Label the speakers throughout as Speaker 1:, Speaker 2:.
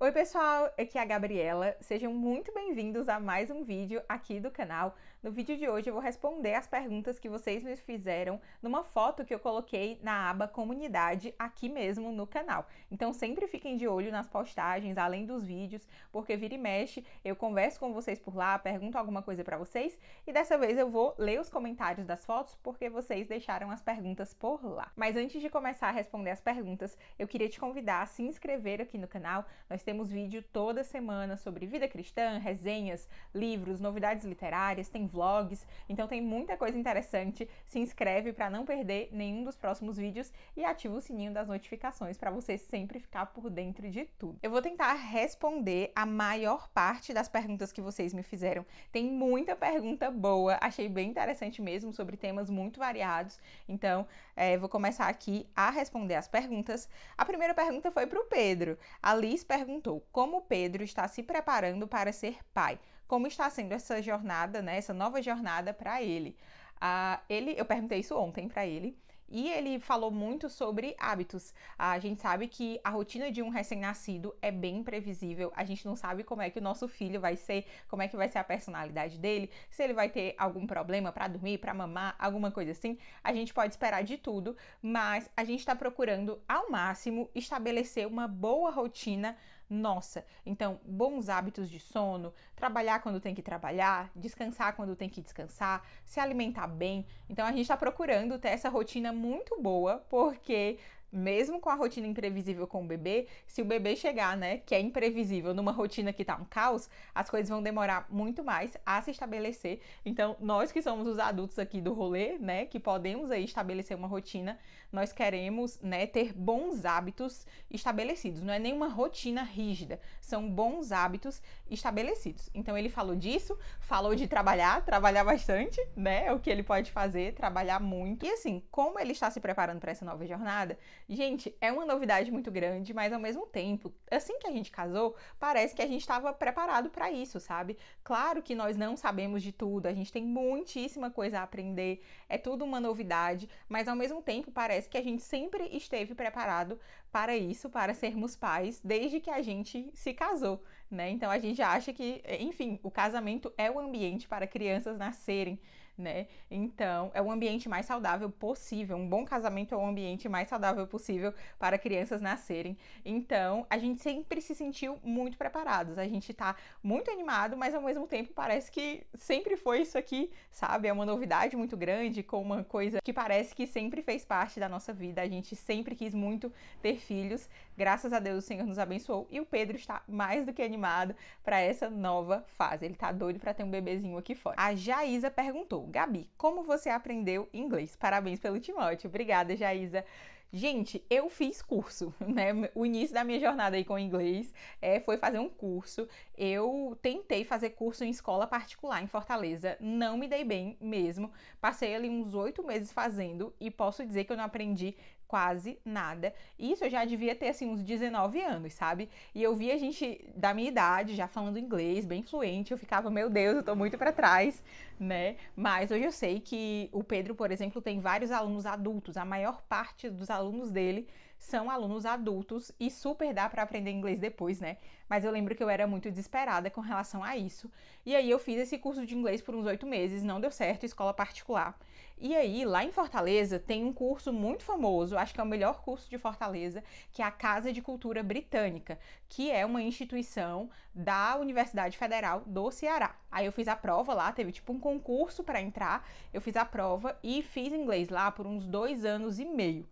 Speaker 1: Oi pessoal, aqui é a Gabriela, sejam muito bem-vindos a mais um vídeo aqui do canal no vídeo de hoje eu vou responder as perguntas que vocês me fizeram numa foto que eu coloquei na aba comunidade aqui mesmo no canal. Então sempre fiquem de olho nas postagens, além dos vídeos, porque vira e mexe, eu converso com vocês por lá, pergunto alguma coisa para vocês e dessa vez eu vou ler os comentários das fotos porque vocês deixaram as perguntas por lá. Mas antes de começar a responder as perguntas, eu queria te convidar a se inscrever aqui no canal. Nós temos vídeo toda semana sobre vida cristã, resenhas, livros, novidades literárias, tem vlogs. Então tem muita coisa interessante. Se inscreve para não perder nenhum dos próximos vídeos e ativa o sininho das notificações para você sempre ficar por dentro de tudo. Eu vou tentar responder a maior parte das perguntas que vocês me fizeram. Tem muita pergunta boa, achei bem interessante mesmo sobre temas muito variados. Então é, vou começar aqui a responder as perguntas. A primeira pergunta foi para o Pedro. A Liz perguntou como Pedro está se preparando para ser pai como está sendo essa jornada, né, essa nova jornada para ele. Uh, ele, eu perguntei isso ontem para ele e ele falou muito sobre hábitos. Ah, a gente sabe que a rotina de um recém-nascido é bem previsível. A gente não sabe como é que o nosso filho vai ser, como é que vai ser a personalidade dele, se ele vai ter algum problema para dormir, para mamar, alguma coisa assim. A gente pode esperar de tudo, mas a gente está procurando ao máximo estabelecer uma boa rotina nossa. Então, bons hábitos de sono, trabalhar quando tem que trabalhar, descansar quando tem que descansar, se alimentar bem. Então, a gente está procurando ter essa rotina muito boa, porque mesmo com a rotina imprevisível com o bebê, se o bebê chegar, né, que é imprevisível, numa rotina que tá um caos, as coisas vão demorar muito mais a se estabelecer. Então, nós que somos os adultos aqui do rolê, né, que podemos aí estabelecer uma rotina, nós queremos, né, ter bons hábitos estabelecidos. Não é nenhuma rotina rígida, são bons hábitos estabelecidos. Então, ele falou disso, falou de trabalhar, trabalhar bastante, né, é o que ele pode fazer, trabalhar muito. E assim, como ele está se preparando para essa nova jornada, Gente, é uma novidade muito grande, mas ao mesmo tempo, assim que a gente casou, parece que a gente estava preparado para isso, sabe? Claro que nós não sabemos de tudo, a gente tem muitíssima coisa a aprender, é tudo uma novidade, mas ao mesmo tempo parece que a gente sempre esteve preparado para isso, para sermos pais, desde que a gente se casou, né? Então a gente acha que, enfim, o casamento é o ambiente para crianças nascerem né? Então, é o ambiente mais saudável possível. Um bom casamento é o ambiente mais saudável possível para crianças nascerem. Então, a gente sempre se sentiu muito preparados. A gente tá muito animado, mas ao mesmo tempo parece que sempre foi isso aqui, sabe? É uma novidade muito grande, com uma coisa que parece que sempre fez parte da nossa vida. A gente sempre quis muito ter filhos. Graças a Deus o Senhor nos abençoou e o Pedro está mais do que animado para essa nova fase. Ele tá doido para ter um bebezinho aqui fora. A Jaísa perguntou: Gabi, como você aprendeu inglês? Parabéns pelo Timóteo. Obrigada, Jaísa. Gente, eu fiz curso, né? O início da minha jornada aí com inglês é, foi fazer um curso. Eu tentei fazer curso em escola particular em Fortaleza, não me dei bem mesmo. Passei ali uns oito meses fazendo e posso dizer que eu não aprendi quase nada. Isso eu já devia ter assim uns 19 anos, sabe? E eu via gente da minha idade já falando inglês bem fluente, eu ficava, meu Deus, eu tô muito para trás, né? Mas hoje eu sei que o Pedro, por exemplo, tem vários alunos adultos, a maior parte dos alunos dele são alunos adultos e super dá para aprender inglês depois, né? Mas eu lembro que eu era muito desesperada com relação a isso. E aí eu fiz esse curso de inglês por uns oito meses, não deu certo, escola particular. E aí, lá em Fortaleza, tem um curso muito famoso, acho que é o melhor curso de Fortaleza, que é a Casa de Cultura Britânica, que é uma instituição da Universidade Federal do Ceará. Aí eu fiz a prova lá, teve tipo um concurso para entrar, eu fiz a prova e fiz inglês lá por uns dois anos e meio.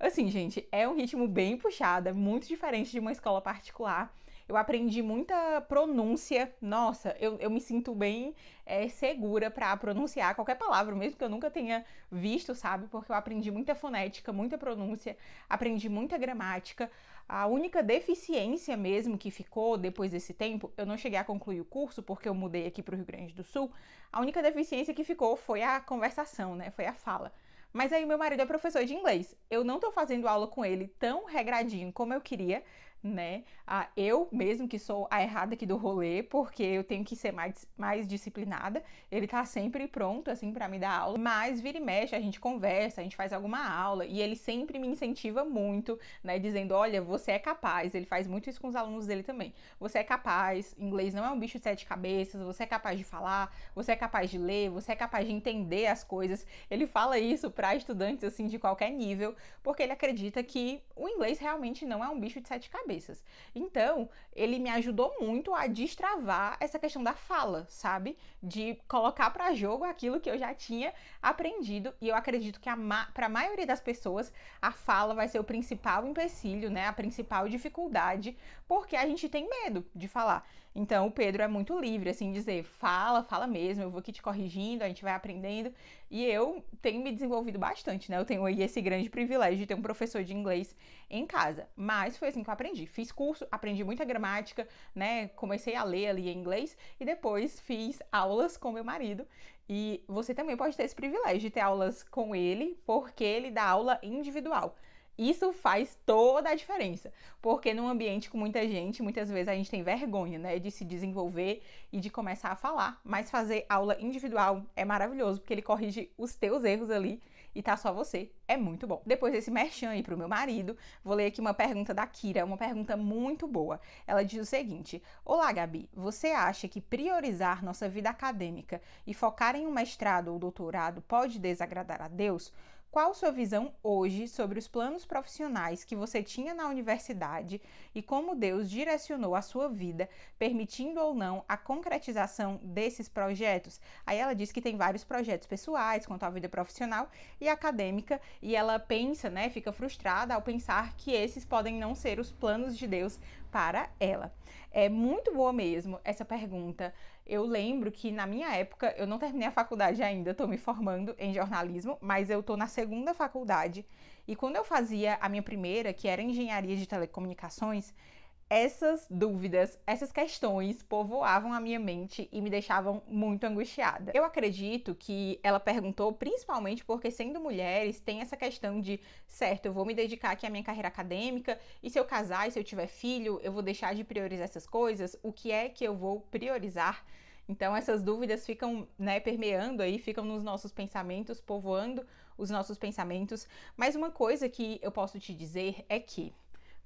Speaker 1: Assim, gente, é um ritmo bem puxado, é muito diferente de uma escola particular eu aprendi muita pronúncia. Nossa, eu, eu me sinto bem é, segura para pronunciar qualquer palavra, mesmo que eu nunca tenha visto, sabe? Porque eu aprendi muita fonética, muita pronúncia, aprendi muita gramática. A única deficiência mesmo que ficou depois desse tempo, eu não cheguei a concluir o curso porque eu mudei aqui para o Rio Grande do Sul. A única deficiência que ficou foi a conversação, né? Foi a fala. Mas aí meu marido é professor de inglês. Eu não tô fazendo aula com ele tão regradinho como eu queria, né? Ah, eu mesmo que sou a errada aqui do rolê, porque eu tenho que ser mais, mais disciplinada. Ele tá sempre pronto, assim, para me dar aula. Mas vira e mexe, a gente conversa, a gente faz alguma aula. E ele sempre me incentiva muito, né? Dizendo: olha, você é capaz. Ele faz muito isso com os alunos dele também. Você é capaz, inglês não é um bicho de sete cabeças, você é capaz de falar, você é capaz de ler, você é capaz de entender as coisas. Ele fala isso para estudantes, assim, de qualquer nível, porque ele acredita que o inglês realmente não é um bicho de sete cabeças cabeças. Então, ele me ajudou muito a destravar essa questão da fala, sabe? De colocar para jogo aquilo que eu já tinha aprendido. E eu acredito que para a maioria das pessoas, a fala vai ser o principal empecilho, né? A principal dificuldade, porque a gente tem medo de falar. Então o Pedro é muito livre, assim, dizer, fala, fala mesmo, eu vou aqui te corrigindo, a gente vai aprendendo. E eu tenho me desenvolvido bastante, né? Eu tenho aí esse grande privilégio de ter um professor de inglês em casa. Mas foi assim que eu aprendi. Fiz curso, aprendi muita gramática, né? Comecei a ler ali em inglês e depois fiz aulas com meu marido. E você também pode ter esse privilégio de ter aulas com ele, porque ele dá aula individual. Isso faz toda a diferença, porque num ambiente com muita gente, muitas vezes a gente tem vergonha, né, de se desenvolver e de começar a falar, mas fazer aula individual é maravilhoso, porque ele corrige os teus erros ali e tá só você. É muito bom. Depois desse merchan aí pro meu marido, vou ler aqui uma pergunta da Kira, uma pergunta muito boa. Ela diz o seguinte: Olá, Gabi, você acha que priorizar nossa vida acadêmica e focar em um mestrado ou doutorado pode desagradar a Deus? Qual sua visão hoje sobre os planos profissionais que você tinha na universidade e como Deus direcionou a sua vida, permitindo ou não a concretização desses projetos? Aí ela diz que tem vários projetos pessoais quanto à vida profissional e acadêmica, e ela pensa, né, fica frustrada ao pensar que esses podem não ser os planos de Deus para ela. É muito boa mesmo essa pergunta. Eu lembro que na minha época, eu não terminei a faculdade ainda, estou me formando em jornalismo, mas eu estou na segunda faculdade. E quando eu fazia a minha primeira, que era engenharia de telecomunicações, essas dúvidas, essas questões povoavam a minha mente e me deixavam muito angustiada. Eu acredito que ela perguntou principalmente porque, sendo mulheres, tem essa questão de, certo, eu vou me dedicar aqui à minha carreira acadêmica e se eu casar e se eu tiver filho, eu vou deixar de priorizar essas coisas? O que é que eu vou priorizar? Então essas dúvidas ficam, né, permeando aí, ficam nos nossos pensamentos, povoando os nossos pensamentos. Mas uma coisa que eu posso te dizer é que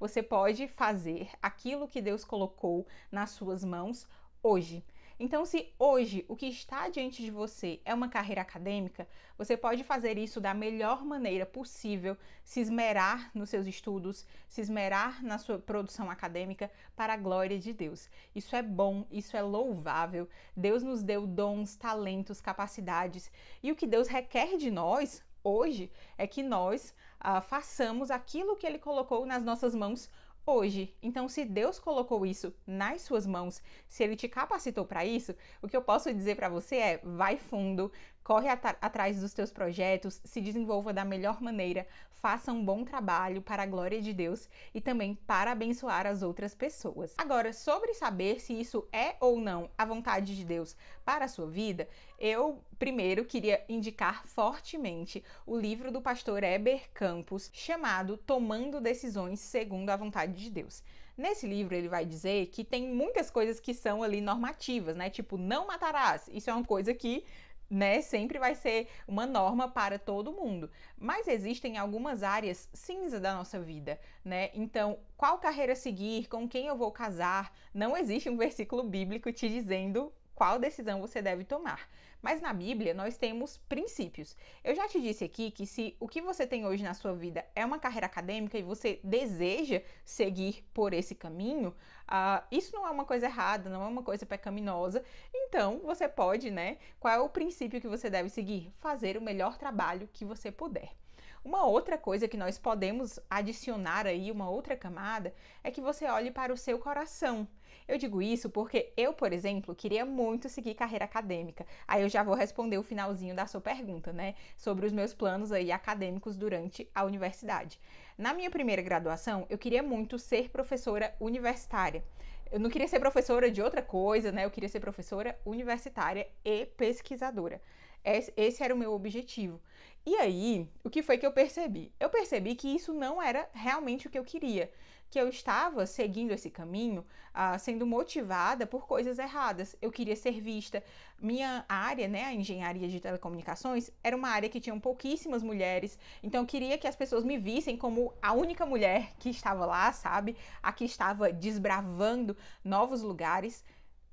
Speaker 1: você pode fazer aquilo que Deus colocou nas suas mãos hoje. Então, se hoje o que está diante de você é uma carreira acadêmica, você pode fazer isso da melhor maneira possível, se esmerar nos seus estudos, se esmerar na sua produção acadêmica para a glória de Deus. Isso é bom, isso é louvável. Deus nos deu dons, talentos, capacidades e o que Deus requer de nós hoje é que nós uh, façamos aquilo que Ele colocou nas nossas mãos hoje. Então, se Deus colocou isso nas suas mãos, se Ele te capacitou para isso, o que eu posso dizer para você é: vai fundo, Corre at atrás dos teus projetos, se desenvolva da melhor maneira, faça um bom trabalho para a glória de Deus e também para abençoar as outras pessoas. Agora, sobre saber se isso é ou não a vontade de Deus para a sua vida, eu primeiro queria indicar fortemente o livro do pastor Eber Campos, chamado Tomando Decisões segundo a Vontade de Deus. Nesse livro ele vai dizer que tem muitas coisas que são ali normativas, né? Tipo, não matarás. Isso é uma coisa que né, sempre vai ser uma norma para todo mundo. Mas existem algumas áreas cinza da nossa vida, né? Então, qual carreira seguir, com quem eu vou casar, não existe um versículo bíblico te dizendo qual decisão você deve tomar. Mas na Bíblia nós temos princípios. Eu já te disse aqui que se o que você tem hoje na sua vida é uma carreira acadêmica e você deseja seguir por esse caminho, uh, isso não é uma coisa errada, não é uma coisa pecaminosa. Então você pode, né? Qual é o princípio que você deve seguir? Fazer o melhor trabalho que você puder. Uma outra coisa que nós podemos adicionar aí, uma outra camada, é que você olhe para o seu coração. Eu digo isso porque eu, por exemplo, queria muito seguir carreira acadêmica. Aí eu já vou responder o finalzinho da sua pergunta, né? Sobre os meus planos aí acadêmicos durante a universidade. Na minha primeira graduação, eu queria muito ser professora universitária eu não queria ser professora de outra coisa, né? Eu queria ser professora universitária e pesquisadora. Esse era o meu objetivo. E aí, o que foi que eu percebi? Eu percebi que isso não era realmente o que eu queria, que eu estava seguindo esse caminho, ah, sendo motivada por coisas erradas. Eu queria ser vista. Minha área, né, a engenharia de telecomunicações, era uma área que tinha pouquíssimas mulheres, então eu queria que as pessoas me vissem como a única mulher que estava lá, sabe? A que estava desbravando novos lugares.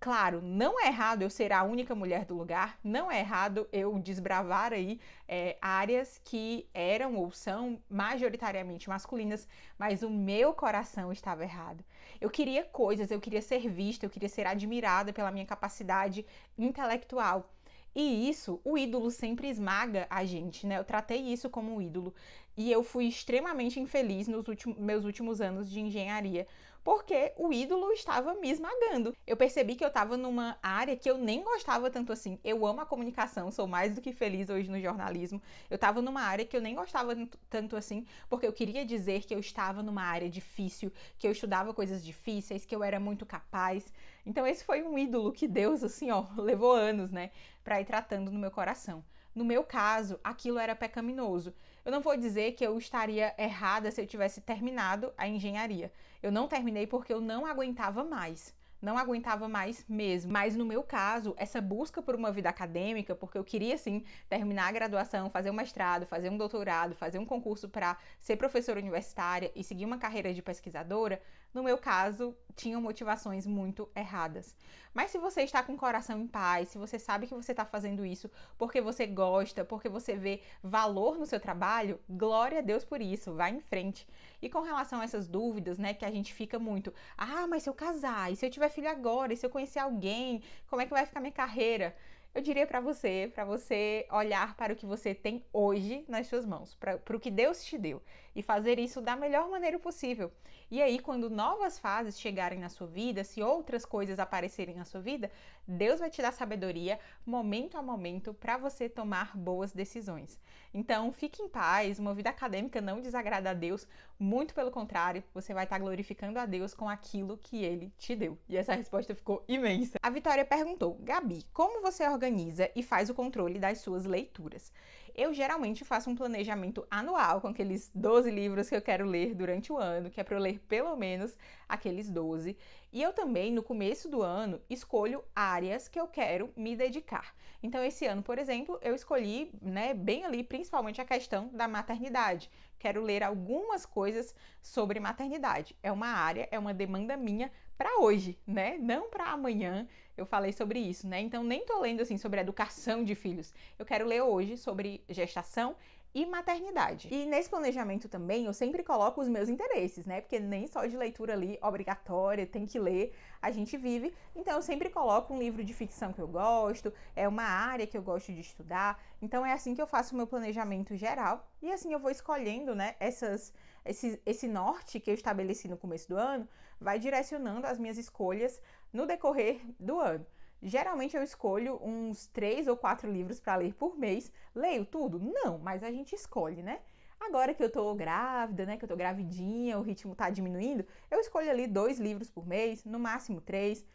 Speaker 1: Claro, não é errado eu ser a única mulher do lugar, não é errado eu desbravar aí é, áreas que eram ou são majoritariamente masculinas, mas o meu coração estava errado. Eu queria coisas, eu queria ser vista, eu queria ser admirada pela minha capacidade intelectual. E isso, o ídolo sempre esmaga a gente, né? Eu tratei isso como um ídolo. E eu fui extremamente infeliz nos últimos, meus últimos anos de engenharia, porque o ídolo estava me esmagando. Eu percebi que eu estava numa área que eu nem gostava tanto assim. Eu amo a comunicação, sou mais do que feliz hoje no jornalismo. Eu estava numa área que eu nem gostava tanto assim, porque eu queria dizer que eu estava numa área difícil, que eu estudava coisas difíceis, que eu era muito capaz. Então esse foi um ídolo que Deus assim, ó, levou anos, né, para ir tratando no meu coração. No meu caso, aquilo era pecaminoso. Eu não vou dizer que eu estaria errada se eu tivesse terminado a engenharia. Eu não terminei porque eu não aguentava mais. Não aguentava mais mesmo. Mas no meu caso, essa busca por uma vida acadêmica, porque eu queria sim terminar a graduação, fazer um mestrado, fazer um doutorado, fazer um concurso para ser professora universitária e seguir uma carreira de pesquisadora, no meu caso, tinham motivações muito erradas. Mas se você está com o coração em paz, se você sabe que você está fazendo isso porque você gosta, porque você vê valor no seu trabalho, glória a Deus por isso, vá em frente. E com relação a essas dúvidas, né, que a gente fica muito, ah, mas se eu casar, e se eu tiver filho agora, e se eu conhecer alguém, como é que vai ficar minha carreira? eu diria para você, para você olhar para o que você tem hoje nas suas mãos, para o que Deus te deu e fazer isso da melhor maneira possível. E aí, quando novas fases chegarem na sua vida, se outras coisas aparecerem na sua vida, Deus vai te dar sabedoria momento a momento para você tomar boas decisões. Então, fique em paz, uma vida acadêmica não desagrada a Deus, muito pelo contrário, você vai estar tá glorificando a Deus com aquilo que ele te deu. E essa resposta ficou imensa. A Vitória perguntou: Gabi, como você organiza e faz o controle das suas leituras? Eu geralmente faço um planejamento anual com aqueles 12 livros que eu quero ler durante o ano, que é para eu ler pelo menos aqueles 12. E eu também, no começo do ano, escolho áreas que eu quero me dedicar. Então, esse ano, por exemplo, eu escolhi, né, bem ali, principalmente a questão da maternidade. Quero ler algumas coisas sobre maternidade. É uma área, é uma demanda minha para hoje, né? Não para amanhã. Eu falei sobre isso, né? Então, nem tô lendo assim sobre educação de filhos. Eu quero ler hoje sobre gestação e maternidade. E nesse planejamento também eu sempre coloco os meus interesses, né? Porque nem só de leitura ali obrigatória, tem que ler, a gente vive. Então eu sempre coloco um livro de ficção que eu gosto, é uma área que eu gosto de estudar. Então é assim que eu faço o meu planejamento geral e assim eu vou escolhendo, né, essas esse, esse norte que eu estabeleci no começo do ano vai direcionando as minhas escolhas no decorrer do ano. Geralmente eu escolho uns três ou quatro livros para ler por mês. Leio tudo? Não, mas a gente escolhe, né? Agora que eu tô grávida, né, que eu tô gravidinha, o ritmo tá diminuindo, eu escolho ali dois livros por mês, no máximo três.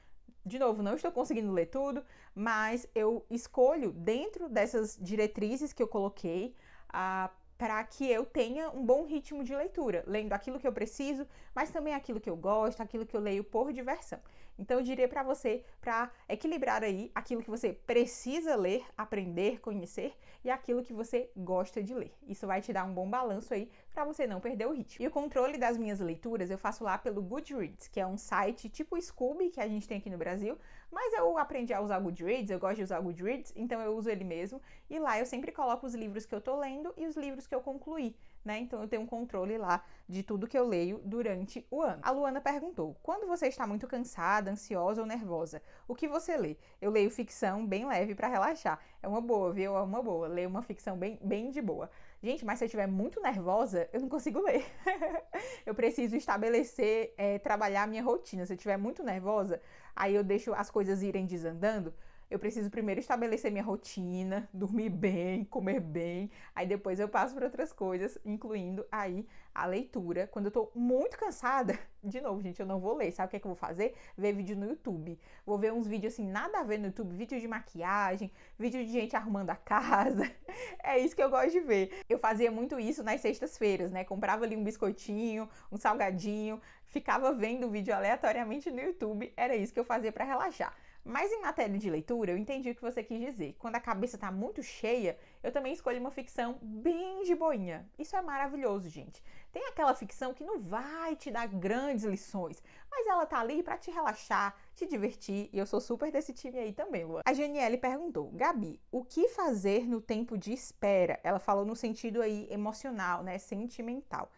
Speaker 1: De novo, não estou conseguindo ler tudo, mas eu escolho dentro dessas diretrizes que eu coloquei a para que eu tenha um bom ritmo de leitura, lendo aquilo que eu preciso, mas também aquilo que eu gosto, aquilo que eu leio por diversão. Então eu diria para você para equilibrar aí aquilo que você precisa ler, aprender, conhecer e aquilo que você gosta de ler. Isso vai te dar um bom balanço aí para você não perder o ritmo. E o controle das minhas leituras eu faço lá pelo Goodreads, que é um site tipo Scooby que a gente tem aqui no Brasil, mas eu aprendi a usar o Goodreads, eu gosto de usar o Goodreads, então eu uso ele mesmo. E lá eu sempre coloco os livros que eu tô lendo e os livros que eu concluí. Né? Então eu tenho um controle lá de tudo que eu leio durante o ano. A Luana perguntou: quando você está muito cansada, ansiosa ou nervosa, o que você lê? Eu leio ficção bem leve para relaxar. É uma boa, viu? É uma boa. Leio uma ficção bem, bem de boa. Gente, mas se eu estiver muito nervosa, eu não consigo ler. eu preciso estabelecer, é, trabalhar a minha rotina. Se eu estiver muito nervosa, aí eu deixo as coisas irem desandando eu preciso primeiro estabelecer minha rotina, dormir bem, comer bem, aí depois eu passo para outras coisas, incluindo aí a leitura. Quando eu tô muito cansada, de novo, gente, eu não vou ler. Sabe o que é que eu vou fazer? Ver vídeo no YouTube. Vou ver uns vídeos assim, nada a ver no YouTube, vídeo de maquiagem, vídeo de gente arrumando a casa. É isso que eu gosto de ver. Eu fazia muito isso nas sextas-feiras, né? Comprava ali um biscoitinho, um salgadinho, ficava vendo vídeo aleatoriamente no YouTube. Era isso que eu fazia para relaxar. Mas em matéria de leitura, eu entendi o que você quis dizer. Quando a cabeça está muito cheia, eu também escolho uma ficção bem de boinha. Isso é maravilhoso, gente. Tem aquela ficção que não vai te dar grandes lições, mas ela tá ali para te relaxar, te divertir, e eu sou super desse time aí também, Luan. A Geniele perguntou: "Gabi, o que fazer no tempo de espera?" Ela falou no sentido aí emocional, né, sentimental.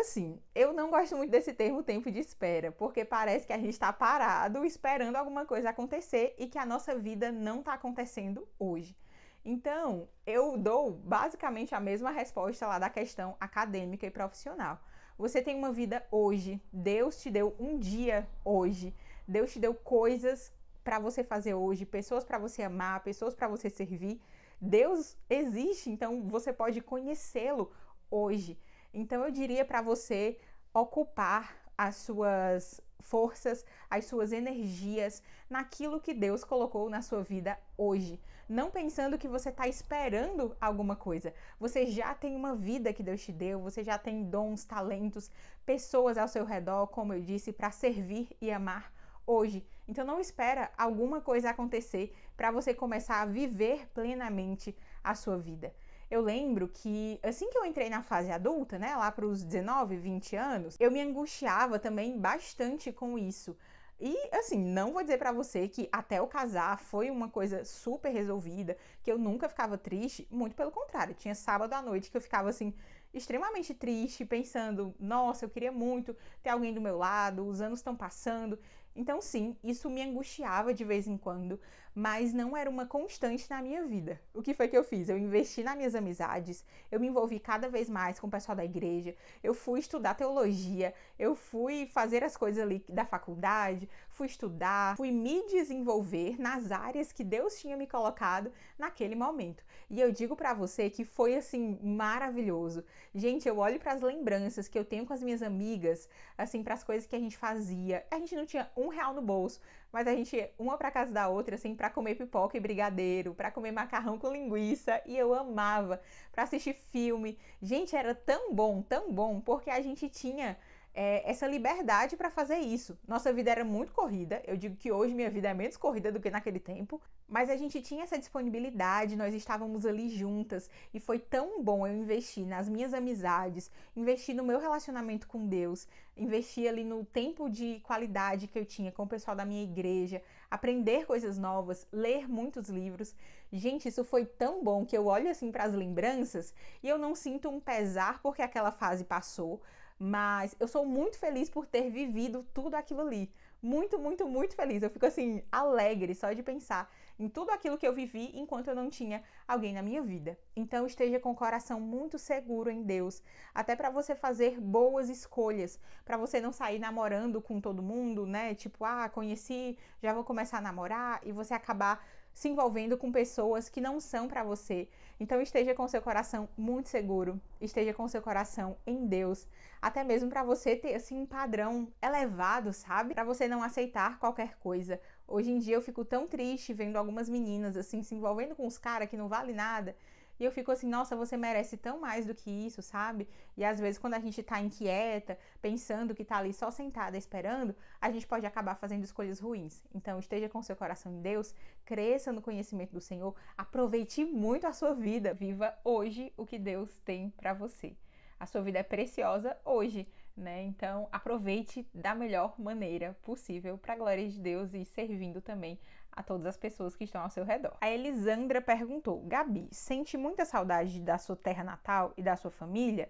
Speaker 1: Assim, eu não gosto muito desse termo tempo de espera, porque parece que a gente está parado esperando alguma coisa acontecer e que a nossa vida não está acontecendo hoje. Então, eu dou basicamente a mesma resposta lá da questão acadêmica e profissional. Você tem uma vida hoje, Deus te deu um dia hoje, Deus te deu coisas para você fazer hoje, pessoas para você amar, pessoas para você servir. Deus existe, então você pode conhecê-lo hoje. Então eu diria para você ocupar as suas forças, as suas energias naquilo que Deus colocou na sua vida hoje. Não pensando que você está esperando alguma coisa. Você já tem uma vida que Deus te deu, você já tem dons, talentos, pessoas ao seu redor, como eu disse, para servir e amar hoje. Então não espera alguma coisa acontecer para você começar a viver plenamente a sua vida. Eu lembro que assim que eu entrei na fase adulta, né, lá para os 19, 20 anos, eu me angustiava também bastante com isso. E assim, não vou dizer para você que até eu casar foi uma coisa super resolvida, que eu nunca ficava triste, muito pelo contrário. Tinha sábado à noite que eu ficava assim extremamente triste, pensando, nossa, eu queria muito ter alguém do meu lado, os anos estão passando. Então sim, isso me angustiava de vez em quando, mas não era uma constante na minha vida. O que foi que eu fiz? Eu investi nas minhas amizades, eu me envolvi cada vez mais com o pessoal da igreja, eu fui estudar teologia, eu fui fazer as coisas ali da faculdade, fui estudar, fui me desenvolver nas áreas que Deus tinha me colocado naquele momento. E eu digo para você que foi assim maravilhoso. Gente, eu olho para as lembranças que eu tenho com as minhas amigas, assim, para as coisas que a gente fazia. A gente não tinha um real no bolso, mas a gente ia uma para casa da outra, assim, para comer pipoca e brigadeiro, para comer macarrão com linguiça e eu amava para assistir filme. Gente, era tão bom, tão bom, porque a gente tinha é, essa liberdade para fazer isso. Nossa vida era muito corrida. Eu digo que hoje minha vida é menos corrida do que naquele tempo, mas a gente tinha essa disponibilidade, nós estávamos ali juntas e foi tão bom eu investir nas minhas amizades, investir no meu relacionamento com Deus, investir ali no tempo de qualidade que eu tinha com o pessoal da minha igreja, aprender coisas novas, ler muitos livros. Gente, isso foi tão bom que eu olho assim para as lembranças e eu não sinto um pesar porque aquela fase passou, mas eu sou muito feliz por ter vivido tudo aquilo ali muito, muito, muito feliz. Eu fico assim, alegre só de pensar em tudo aquilo que eu vivi enquanto eu não tinha alguém na minha vida. Então esteja com o coração muito seguro em Deus, até para você fazer boas escolhas, para você não sair namorando com todo mundo, né? Tipo, ah, conheci, já vou começar a namorar e você acabar se envolvendo com pessoas que não são para você. Então esteja com seu coração muito seguro, esteja com seu coração em Deus, até mesmo para você ter assim um padrão elevado, sabe? Para você não aceitar qualquer coisa. Hoje em dia eu fico tão triste vendo algumas meninas assim se envolvendo com os caras que não vale nada e eu fico assim, nossa, você merece tão mais do que isso, sabe? E às vezes, quando a gente tá inquieta, pensando que tá ali só sentada esperando, a gente pode acabar fazendo escolhas ruins. Então, esteja com seu coração em Deus, cresça no conhecimento do Senhor, aproveite muito a sua vida, viva hoje o que Deus tem para você. A sua vida é preciosa hoje, né? Então aproveite da melhor maneira possível para a glória de Deus e servindo também a todas as pessoas que estão ao seu redor. A Elisandra perguntou: Gabi, sente muita saudade da sua terra natal e da sua família?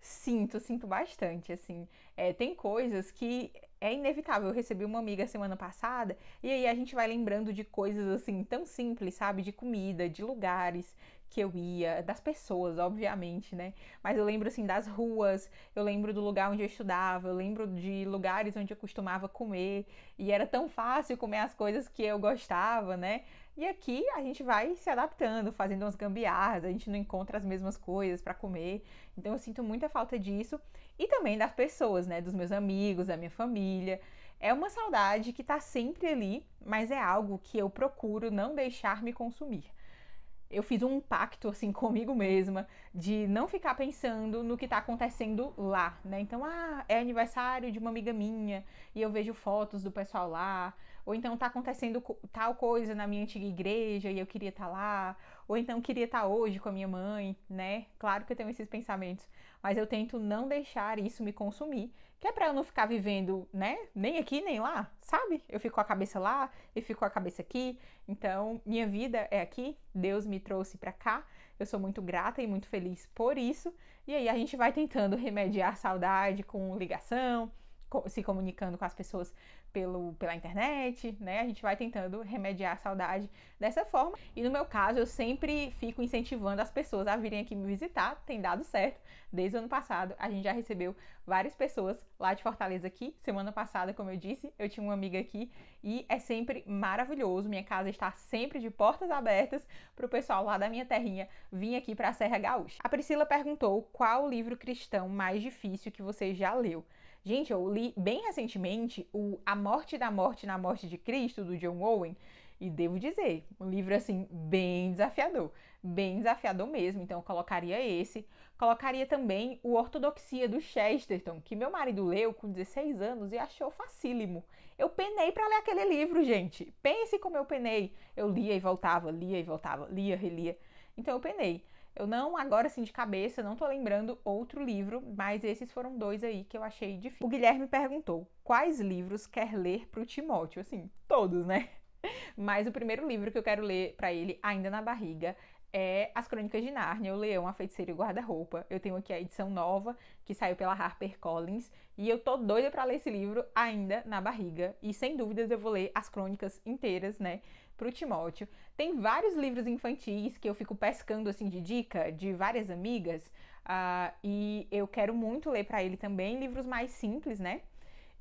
Speaker 1: Sinto, sinto bastante, assim. É, tem coisas que é inevitável. Eu recebi uma amiga semana passada e aí a gente vai lembrando de coisas assim tão simples, sabe? De comida, de lugares, que eu ia, das pessoas, obviamente, né? Mas eu lembro assim das ruas, eu lembro do lugar onde eu estudava, eu lembro de lugares onde eu costumava comer, e era tão fácil comer as coisas que eu gostava, né? E aqui a gente vai se adaptando, fazendo umas gambiarras, a gente não encontra as mesmas coisas para comer. Então eu sinto muita falta disso e também das pessoas, né, dos meus amigos, da minha família. É uma saudade que tá sempre ali, mas é algo que eu procuro não deixar me consumir eu fiz um pacto assim comigo mesma de não ficar pensando no que está acontecendo lá, né? Então, ah, é aniversário de uma amiga minha e eu vejo fotos do pessoal lá, ou então está acontecendo tal coisa na minha antiga igreja e eu queria estar tá lá, ou então queria estar tá hoje com a minha mãe, né? Claro que eu tenho esses pensamentos, mas eu tento não deixar isso me consumir que é para eu não ficar vivendo, né, nem aqui nem lá, sabe? Eu fico com a cabeça lá e fico com a cabeça aqui. Então, minha vida é aqui, Deus me trouxe para cá. Eu sou muito grata e muito feliz por isso. E aí a gente vai tentando remediar a saudade com ligação, se comunicando com as pessoas pelo, pela internet, né? A gente vai tentando remediar a saudade dessa forma. E no meu caso, eu sempre fico incentivando as pessoas a virem aqui me visitar, tem dado certo. Desde o ano passado, a gente já recebeu várias pessoas lá de Fortaleza aqui. Semana passada, como eu disse, eu tinha uma amiga aqui e é sempre maravilhoso. Minha casa está sempre de portas abertas para o pessoal lá da minha terrinha vir aqui para a Serra Gaúcha. A Priscila perguntou qual o livro cristão mais difícil que você já leu. Gente, eu li bem recentemente o A Morte da Morte na Morte de Cristo, do John Owen, e devo dizer, um livro assim, bem desafiador. Bem desafiador mesmo. Então, eu colocaria esse. Colocaria também o Ortodoxia do Chesterton, que meu marido leu com 16 anos e achou facílimo. Eu penei para ler aquele livro, gente. Pense como eu penei. Eu lia e voltava, lia e voltava, lia, relia. Então, eu penei. Eu não, agora assim, de cabeça, não tô lembrando outro livro, mas esses foram dois aí que eu achei difícil. O Guilherme perguntou: quais livros quer ler pro Timóteo? Assim, todos, né? Mas o primeiro livro que eu quero ler para ele, ainda na barriga, é As Crônicas de Nárnia, O Leão, a Feiticeira e o Guarda-Roupa. Eu tenho aqui a edição nova, que saiu pela HarperCollins, e eu tô doida para ler esse livro ainda na barriga. E sem dúvidas eu vou ler as crônicas inteiras, né? para o Timóteo. Tem vários livros infantis que eu fico pescando assim de dica de várias amigas uh, e eu quero muito ler para ele também livros mais simples, né?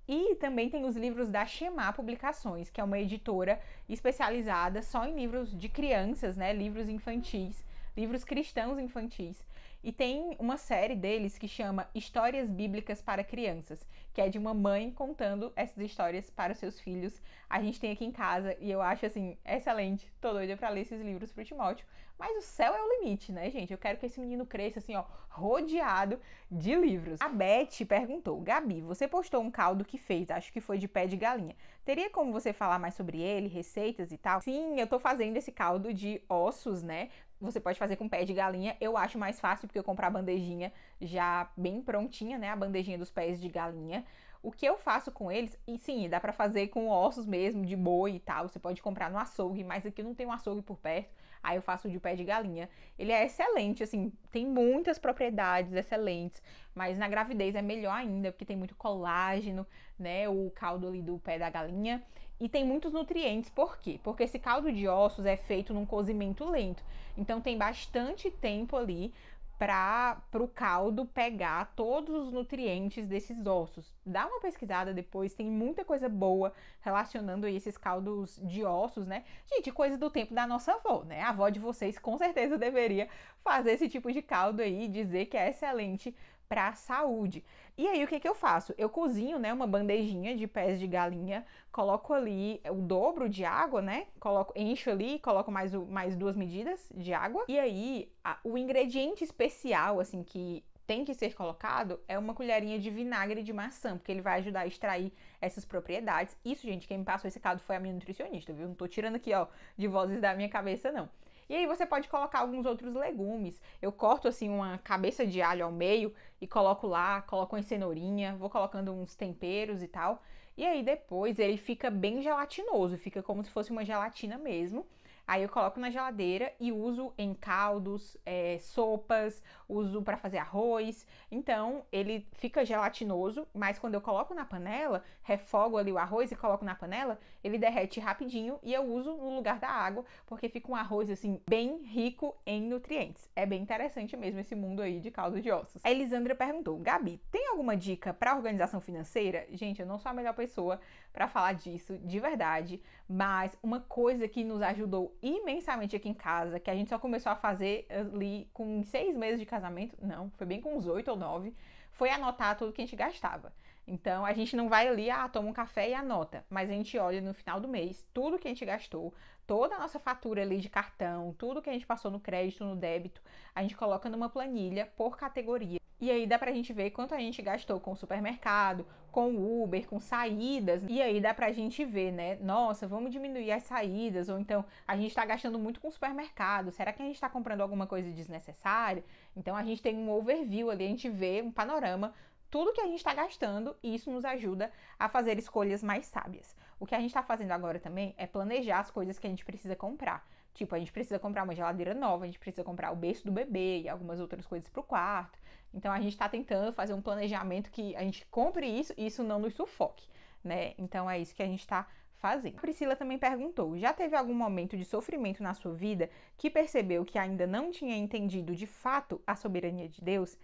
Speaker 1: E também tem os livros da Shema Publicações, que é uma editora especializada só em livros de crianças, né? Livros infantis, livros cristãos infantis. E tem uma série deles que chama Histórias Bíblicas para Crianças, que é de uma mãe contando essas histórias para os seus filhos. A gente tem aqui em casa e eu acho assim, excelente. Tô doida para ler esses livros pro Timóteo, mas o céu é o limite, né, gente? Eu quero que esse menino cresça assim, ó, rodeado de livros. A Beth perguntou: "Gabi, você postou um caldo que fez, acho que foi de pé de galinha. Teria como você falar mais sobre ele, receitas e tal?" Sim, eu tô fazendo esse caldo de ossos, né? Você pode fazer com pé de galinha. Eu acho mais fácil porque eu comprar a bandejinha já bem prontinha, né? A bandejinha dos pés de galinha. O que eu faço com eles, e sim, dá para fazer com ossos mesmo, de boi e tal. Você pode comprar no açougue, mas aqui não tem um açougue por perto. Aí eu faço de pé de galinha. Ele é excelente, assim, tem muitas propriedades excelentes, mas na gravidez é melhor ainda, porque tem muito colágeno, né? O caldo ali do pé da galinha e tem muitos nutrientes. Por quê? Porque esse caldo de ossos é feito num cozimento lento. Então tem bastante tempo ali para o caldo pegar todos os nutrientes desses ossos. Dá uma pesquisada depois, tem muita coisa boa relacionando esses caldos de ossos, né? Gente, coisa do tempo da nossa avó, né? A avó de vocês com certeza deveria fazer esse tipo de caldo aí e dizer que é excelente para a saúde. E aí o que, que eu faço? Eu cozinho, né, uma bandejinha de pés de galinha, coloco ali o dobro de água, né? Coloco, encho ali, coloco mais, mais duas medidas de água. E aí a, o ingrediente especial, assim, que tem que ser colocado é uma colherinha de vinagre de maçã, porque ele vai ajudar a extrair essas propriedades. Isso, gente, quem me passou esse caso foi a minha nutricionista, viu? Não tô tirando aqui, ó, de vozes da minha cabeça, não. E aí você pode colocar alguns outros legumes. Eu corto assim uma cabeça de alho ao meio e coloco lá, coloco uma cenourinha, vou colocando uns temperos e tal. E aí depois ele fica bem gelatinoso, fica como se fosse uma gelatina mesmo. Aí eu coloco na geladeira e uso em caldos, é, sopas, uso para fazer arroz. Então ele fica gelatinoso, mas quando eu coloco na panela, refogo ali o arroz e coloco na panela, ele derrete rapidinho e eu uso no lugar da água, porque fica um arroz assim bem rico em nutrientes. É bem interessante mesmo esse mundo aí de caldo de ossos. A Elisandra perguntou: Gabi, tem alguma dica para organização financeira? Gente, eu não sou a melhor pessoa para falar disso de verdade, mas uma coisa que nos ajudou imensamente aqui em casa, que a gente só começou a fazer ali com seis meses de casamento, não, foi bem com uns oito ou nove, foi anotar tudo que a gente gastava. Então a gente não vai ali, ah, toma um café e anota, mas a gente olha no final do mês tudo que a gente gastou, toda a nossa fatura ali de cartão, tudo que a gente passou no crédito, no débito, a gente coloca numa planilha por categoria. E aí dá pra gente ver quanto a gente gastou com o supermercado, com o Uber, com saídas. E aí dá pra gente ver, né? Nossa, vamos diminuir as saídas. Ou então, a gente tá gastando muito com o supermercado. Será que a gente tá comprando alguma coisa desnecessária? Então a gente tem um overview ali, a gente vê um panorama tudo que a gente está gastando e isso nos ajuda a fazer escolhas mais sábias. O que a gente está fazendo agora também é planejar as coisas que a gente precisa comprar. Tipo, a gente precisa comprar uma geladeira nova, a gente precisa comprar o berço do bebê e algumas outras coisas para o quarto. Então a gente está tentando fazer um planejamento que a gente compre isso e isso não nos sufoque, né? Então é isso que a gente está fazendo. A Priscila também perguntou: já teve algum momento de sofrimento na sua vida que percebeu que ainda não tinha entendido de fato a soberania de Deus?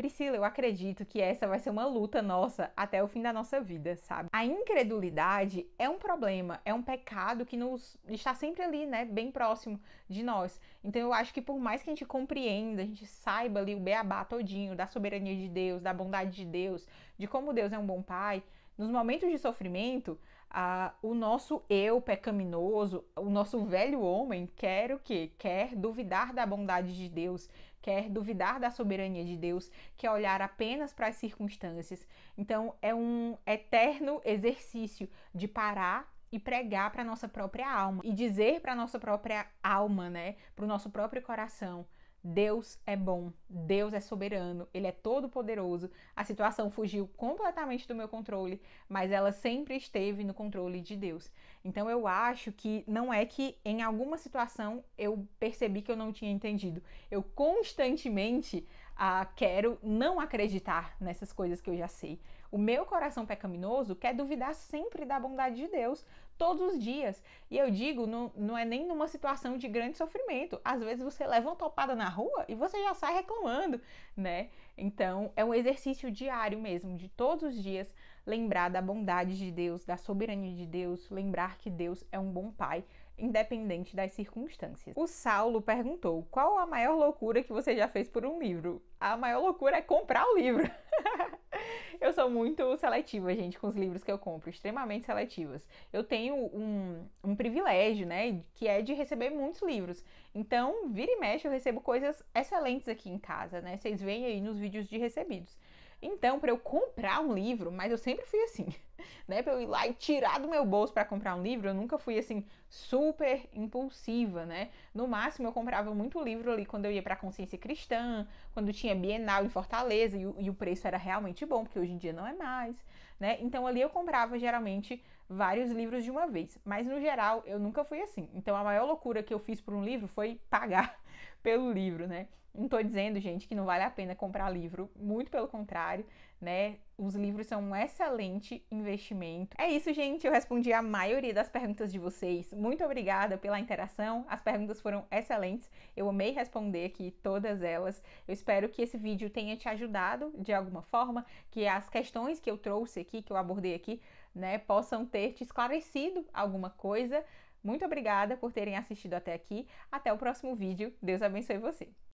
Speaker 1: Priscila, eu acredito que essa vai ser uma luta nossa até o fim da nossa vida, sabe? A incredulidade é um problema, é um pecado que nos está sempre ali, né, bem próximo de nós. Então eu acho que por mais que a gente compreenda, a gente saiba ali o beabá todinho da soberania de Deus, da bondade de Deus, de como Deus é um bom pai, nos momentos de sofrimento, ah, o nosso eu pecaminoso, o nosso velho homem quer o quê? Quer duvidar da bondade de Deus, quer duvidar da soberania de Deus, quer olhar apenas para as circunstâncias. Então é um eterno exercício de parar e pregar para nossa própria alma e dizer para nossa própria alma, né, para o nosso próprio coração, Deus é bom, Deus é soberano, Ele é todo poderoso. A situação fugiu completamente do meu controle, mas ela sempre esteve no controle de Deus. Então eu acho que não é que em alguma situação eu percebi que eu não tinha entendido. Eu constantemente ah, quero não acreditar nessas coisas que eu já sei. O meu coração pecaminoso quer duvidar sempre da bondade de Deus, todos os dias. E eu digo, não, não é nem numa situação de grande sofrimento. Às vezes você leva uma topada na rua e você já sai reclamando, né? Então, é um exercício diário mesmo, de todos os dias lembrar da bondade de Deus, da soberania de Deus, lembrar que Deus é um bom pai independente das circunstâncias. O Saulo perguntou: qual a maior loucura que você já fez por um livro? A maior loucura é comprar o livro. eu sou muito seletiva, gente, com os livros que eu compro, extremamente seletivas. Eu tenho um, um privilégio, né, que é de receber muitos livros. Então, vira e mexe, eu recebo coisas excelentes aqui em casa, né? Vocês veem aí nos vídeos de recebidos. Então, para eu comprar um livro, mas eu sempre fui assim, né? Para eu ir lá e tirar do meu bolso para comprar um livro, eu nunca fui assim super impulsiva, né? No máximo eu comprava muito livro ali quando eu ia para Consciência Cristã, quando tinha Bienal em Fortaleza e, e o preço era realmente bom, porque hoje em dia não é mais, né? Então ali eu comprava geralmente vários livros de uma vez. Mas no geral, eu nunca fui assim. Então a maior loucura que eu fiz por um livro foi pagar pelo livro, né? Não estou dizendo, gente, que não vale a pena comprar livro, muito pelo contrário, né? Os livros são um excelente investimento. É isso, gente, eu respondi a maioria das perguntas de vocês. Muito obrigada pela interação. As perguntas foram excelentes. Eu amei responder aqui todas elas. Eu espero que esse vídeo tenha te ajudado de alguma forma, que as questões que eu trouxe aqui, que eu abordei aqui, né, possam ter te esclarecido alguma coisa. Muito obrigada por terem assistido até aqui. Até o próximo vídeo. Deus abençoe você.